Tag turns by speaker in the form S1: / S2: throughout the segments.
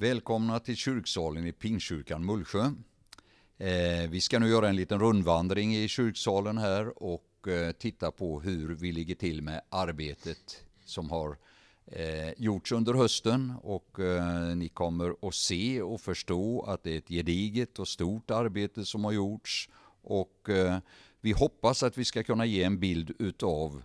S1: Välkomna till kyrksalen i Pingstkyrkan Mullsjö. Eh, vi ska nu göra en liten rundvandring i kyrksalen här och eh, titta på hur vi ligger till med arbetet som har eh, gjorts under hösten och ni kommer att se och förstå att det är ett gediget och stort arbete som har gjorts och vi hoppas att vi ska kunna ge en bild utav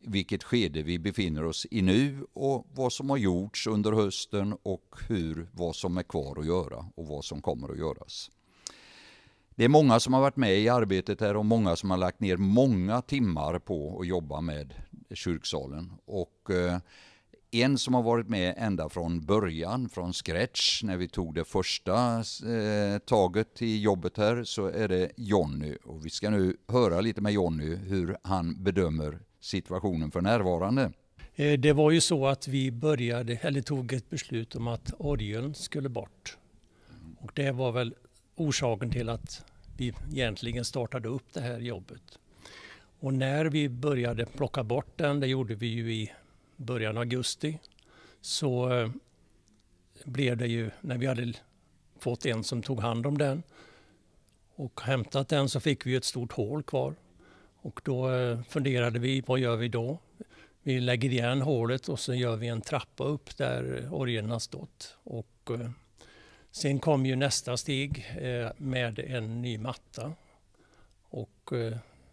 S1: vilket skede vi befinner oss i nu och vad som har gjorts under hösten och hur, vad som är kvar att göra och vad som kommer att göras. Det är många som har varit med i arbetet här och många som har lagt ner många timmar på att jobba med kyrksalen. Och eh, en som har varit med ända från början, från scratch, när vi tog det första eh, taget i jobbet här, så är det Jonny. Och vi ska nu höra lite med Jonny hur han bedömer situationen för närvarande.
S2: Eh, det var ju så att vi började, eller tog ett beslut om att orgeln skulle bort. Och det var väl orsaken till att vi egentligen startade upp det här jobbet. Och när vi började plocka bort den, det gjorde vi ju i början av augusti, så eh, blev det ju, när vi hade fått en som tog hand om den och hämtat den så fick vi ett stort hål kvar och då eh, funderade vi, vad gör vi då? Vi lägger igen hålet och så gör vi en trappa upp där orgeln har stått. Och eh, sen kom ju nästa steg eh, med en ny matta. Och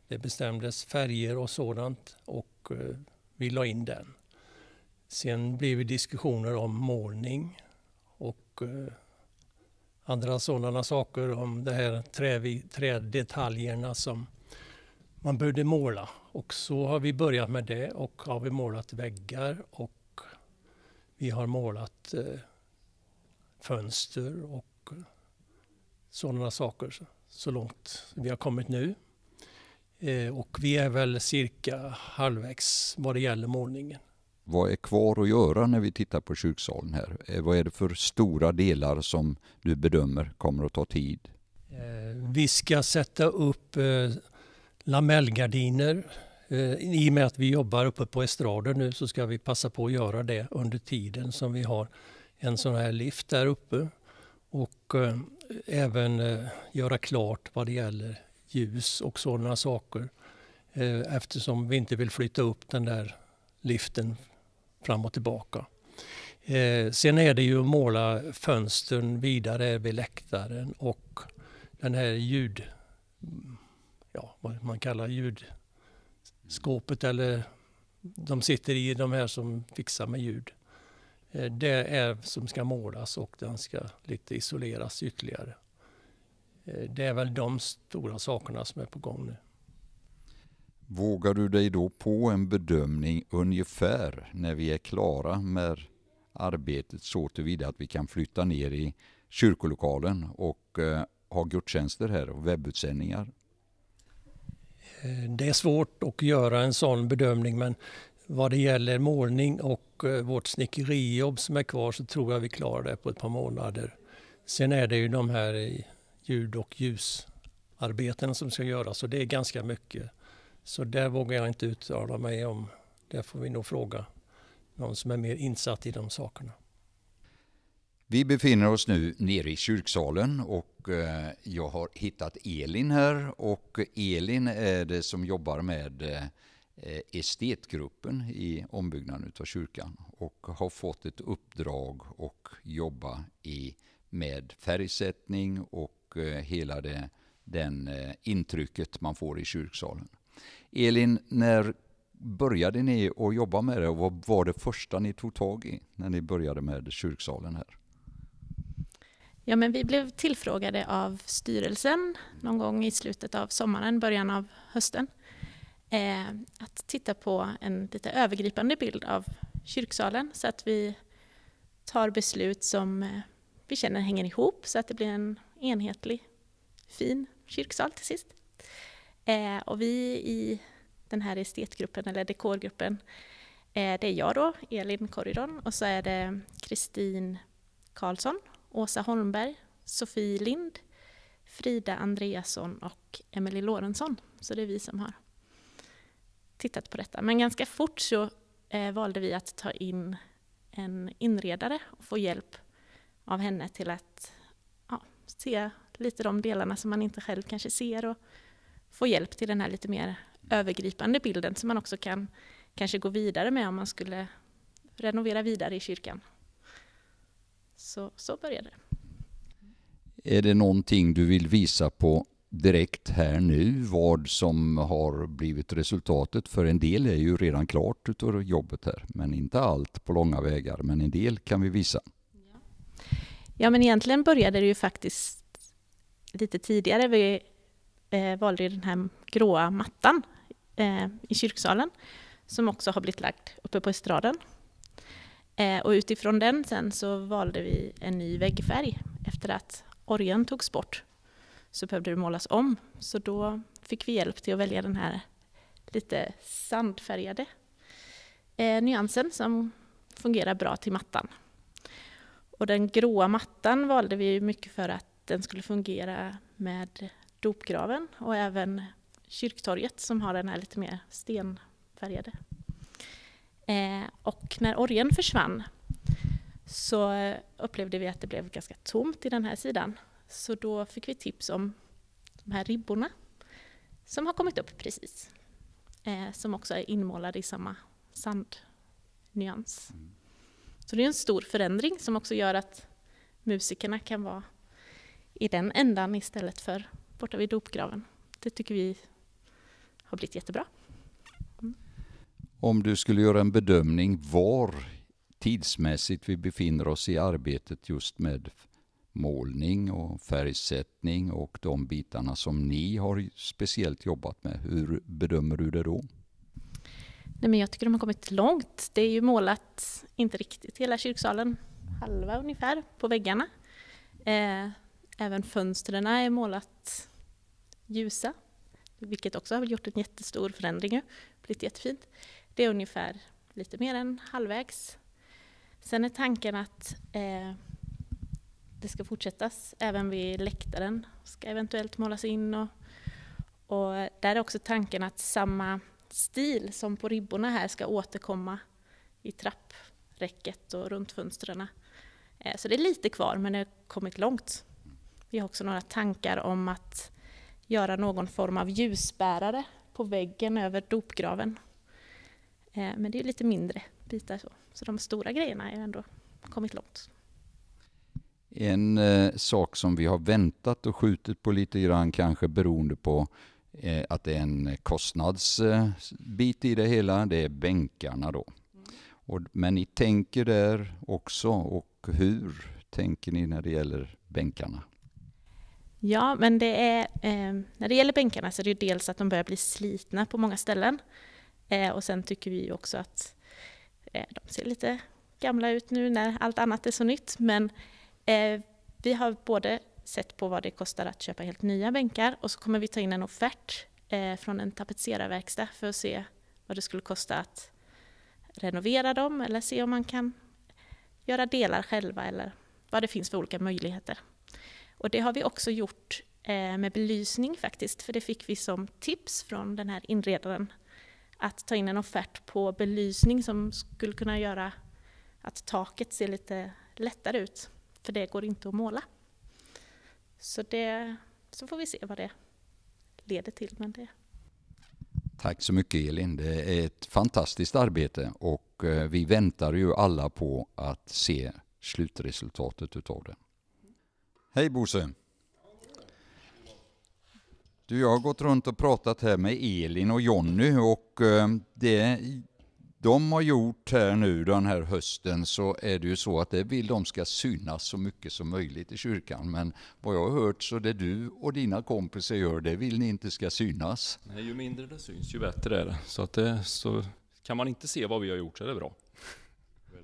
S2: det bestämdes färger och sådant och vi la in den. Sen blev det diskussioner om målning och andra sådana saker om de här trädetaljerna som man började måla. Och så har vi börjat med det och har vi målat väggar och vi har målat eh, fönster och sådana saker så långt vi har kommit nu. Eh, och vi är väl cirka halvvägs vad det gäller målningen.
S1: Vad är kvar att göra när vi tittar på kyrksalen här? Eh, vad är det för stora delar som du bedömer kommer att ta tid?
S2: Eh, vi ska sätta upp eh, lamellgardiner. Eh, I och med att vi jobbar uppe på estraden nu så ska vi passa på att göra det under tiden som vi har en sån här lift där uppe. Och eh, även eh, göra klart vad det gäller ljus och sådana saker. eftersom vi inte vill flytta upp den där liften fram och tillbaka. sen är det ju att måla fönstren vidare vid läktaren och den här ljud ja, vad man kallar ljudskåpet eller de sitter i de här som fixar med ljud. Eh, det är som ska målas och den ska lite isoleras ytterligare. Eh, det är väl de stora sakerna som är på gång nu.
S1: Vågar du dig då på en bedömning ungefär när vi är klara med arbetet så tillvida att vi kan flytta ner i kyrkolokalen och eh, ha gudstjänster här och webbutsändningar?
S2: Eh, det är svårt att göra en sån bedömning men vad det gäller målning och eh, vårt snickerijobb som är kvar så tror jag vi klarar det på ett par månader. Sen är det ju de här ljud och ljusarbetena som ska göras och det är ganska mycket. Så där vågar jag inte uttala mig om. Det får vi nog fråga någon som är mer insatt i de sakerna.
S1: Vi befinner oss nu nere i kyrksalen och Eh, jag har hittat Elin här och Elin är det som jobbar med eh, estetgruppen i ombyggnaden av kyrkan och har fått ett uppdrag att jobba i, med färgsättning och eh, hela det den intrycket man får i kyrksalen. Elin, när började ni att jobba med det och vad var det första ni tog tag i när ni började med kyrksalen här?
S3: Ja, men vi blev tillfrågade av styrelsen någon gång i slutet av sommaren, början av hösten, eh, att titta på en lite övergripande bild av kyrksalen så att vi tar beslut som eh, vi känner hänger ihop så att det blir en enhetlig, fin kyrksal till sist. Eh, och vi i den här estetgruppen, eller dekorgruppen, eh, det är jag då, Elin Korridon, och så är det Kristin Karlsson Åsa Holmberg, Sofie Lind, Frida Andreasson och Emelie Lorentzon. Så det är vi som har tittat på detta. Men ganska fort så eh, valde vi att ta in en inredare och få hjälp av henne till att ja, se lite de delarna som man inte själv kanske ser och få hjälp till den här lite mer övergripande bilden som man också kan kanske gå vidare med om man skulle renovera vidare i kyrkan. Så, så började
S1: det. Är det någonting du vill visa på direkt här nu vad som har blivit resultatet? För en del är ju redan klart utav jobbet här, men inte allt på långa vägar. Men en del kan vi visa. Ja,
S3: ja men egentligen började det ju faktiskt lite tidigare. Vi eh, valde den här gråa mattan eh, i kyrksalen som också har blivit lagd uppe på estraden Eh, och utifrån den sen så valde vi en ny väggfärg efter att orgen togs bort så behövde det målas om. Så då fick vi hjälp till att välja den här lite sandfärgade eh, nyansen som fungerar bra till mattan. Och den gråa mattan valde vi mycket för att den skulle fungera med dopgraven och även kyrktorget som har den här lite mer stenfärgade. Eh, och när orgen försvann så eh, upplevde vi att det blev ganska tomt i den här sidan. Så då fick vi tips om de här ribborna som har kommit upp precis. Eh, som också är inmålade i samma sandnyans. Mm. Så det är en stor förändring som också gör att musikerna kan vara i den ändan istället för borta vid dopgraven. Det tycker vi har blivit jättebra
S1: om du skulle göra en bedömning var tidsmässigt vi befinner oss i arbetet just med målning och färgsättning och de bitarna som ni har speciellt jobbat med. Hur bedömer du det då?
S3: Nej, men jag tycker de har kommit långt. Det är ju målat, inte riktigt hela kyrksalen, halva ungefär på väggarna. Eh, även fönstren är målat ljusa, vilket också har gjort en jättestor förändring. Det har Blivit jättefint. Det är ungefär lite mer än halvvägs. Sen är tanken att eh, det ska fortsättas även vid läktaren. ska eventuellt målas in. Och, och där är också tanken att samma stil som på ribborna här ska återkomma i trappräcket och runt fönstren. Eh, så det är lite kvar men det har kommit långt. Vi har också några tankar om att göra någon form av ljusbärare på väggen över dopgraven. Eh, men det är lite mindre bitar så. Så de stora grejerna har ändå kommit långt.
S1: En eh, sak som vi har väntat och skjutit på lite grann kanske beroende på eh, att det är en kostnadsbit eh, i det hela, det är bänkarna då. Mm. Och, men ni tänker där också och hur tänker ni när det gäller bänkarna?
S3: Ja, men det är, eh, när det gäller bänkarna så är det dels att de börjar bli slitna på många ställen. Eh, och sen tycker vi också att eh, de ser lite gamla ut nu när allt annat är så nytt. Men eh, vi har både sett på vad det kostar att köpa helt nya bänkar och så kommer vi ta in en offert eh, från en tapetserarverkstad för att se vad det skulle kosta att renovera dem eller se om man kan göra delar själva eller vad det finns för olika möjligheter. Och det har vi också gjort eh, med belysning faktiskt, för det fick vi som tips från den här inredaren att ta in en offert på belysning som skulle kunna göra att taket ser lite lättare ut, för det går inte att måla. Så, det, så får vi se vad det leder till. Men det.
S1: Tack så mycket Elin. Det är ett fantastiskt arbete och eh, vi väntar ju alla på att se slutresultatet utav det. Hej Bosse! Du, jag har gått runt och pratat här med Elin och Jonny och eh, det de har gjort här nu den här hösten så är det ju så att det vill de ska synas så mycket som möjligt i kyrkan. Men vad jag har hört så det du och dina kompisar gör, det vill ni inte ska synas.
S4: Nej, ju mindre det syns ju bättre är det.
S1: Så, att det, eh, så
S4: kan man inte se vad vi har gjort så är det bra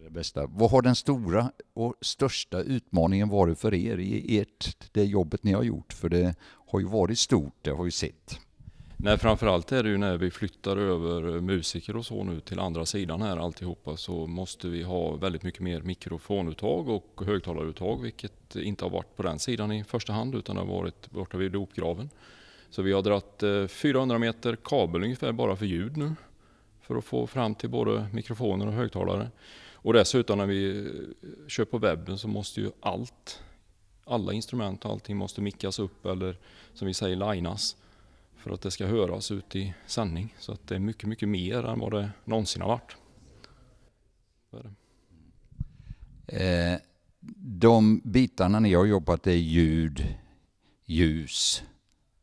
S1: det bästa. Vad har den stora och största utmaningen varit för er i ert, det jobbet ni har gjort? För det har ju varit stort, det har ju sett.
S4: Nej, framförallt är det ju när vi flyttar över musiker och så nu till andra sidan här alltihopa så måste vi ha väldigt mycket mer mikrofonuttag och högtalaruttag vilket inte har varit på den sidan i första hand utan har varit borta vid dopgraven. Så vi har dragit 400 eh, meter kabel ungefär bara för ljud nu för att få fram till både mikrofoner och högtalare. Och dessutom när vi eh, kör på webben så måste ju allt, alla instrument och allting måste mickas upp eller som vi säger linas för att det ska höras ut i sändning. Så att det är mycket, mycket mer än vad det någonsin har varit.
S1: Eh, de bitarna ni har jobbat är ljud, ljus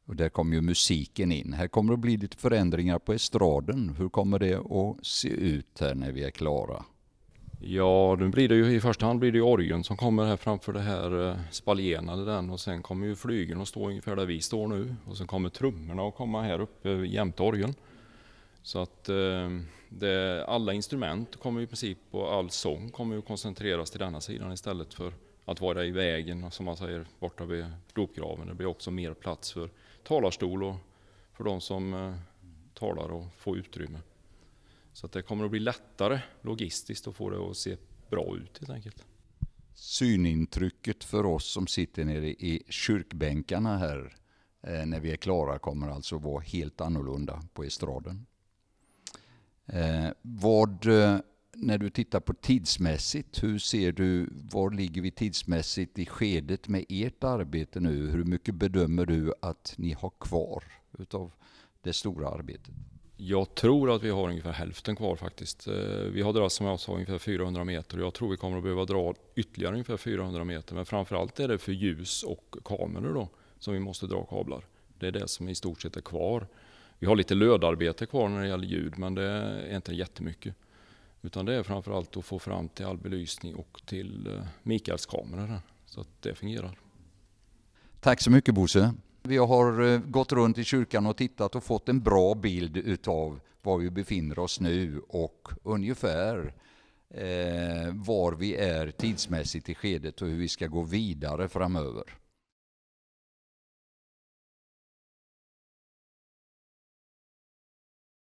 S1: och där kommer ju musiken in. Här kommer det att bli lite förändringar på estraden.
S4: Hur kommer det att se ut här när vi är klara? Ja, nu blir det ju i första hand blir det ju orgeln som kommer här framför det här eh, spaljenade den och sen kommer ju flygeln att stå ungefär där vi står nu och sen kommer trummorna att komma här uppe jämte orgeln. Så att eh, det, alla instrument kommer i princip och all sång kommer ju koncentreras till denna sidan istället för att vara i vägen som man säger borta vid dopgraven. Det blir också mer plats för talarstol och för de som eh, talar och får utrymme. Så att det kommer att bli lättare logistiskt att få det att se bra ut helt enkelt.
S1: Synintrycket för oss som sitter nere i kyrkbänkarna här eh, när vi är klara kommer alltså vara helt annorlunda på estraden. Eh, vad, eh, när du tittar på tidsmässigt, hur ser du, var ligger vi tidsmässigt i skedet med ert arbete nu? Hur mycket bedömer du att ni har kvar utav det stora arbetet?
S4: Jag tror att vi har ungefär hälften kvar faktiskt. Eh, vi har dragit som jag sa ungefär 400 meter och jag tror vi kommer att behöva dra ytterligare ungefär 400 meter. Men framförallt är det för ljus och kameror då som vi måste dra kablar. Det är det som i stort sett är kvar. Vi har lite lödarbete kvar när det gäller ljud men det är inte jättemycket. Utan det är framförallt att få fram till all belysning och till eh, Mikaels kameror så att det fungerar.
S1: Tack så mycket Bosse. Vi har eh, gått runt i kyrkan och tittat och fått en bra bild utav var vi befinner oss nu och ungefär eh, var vi är
S2: tidsmässigt i skedet och hur vi ska gå vidare framöver.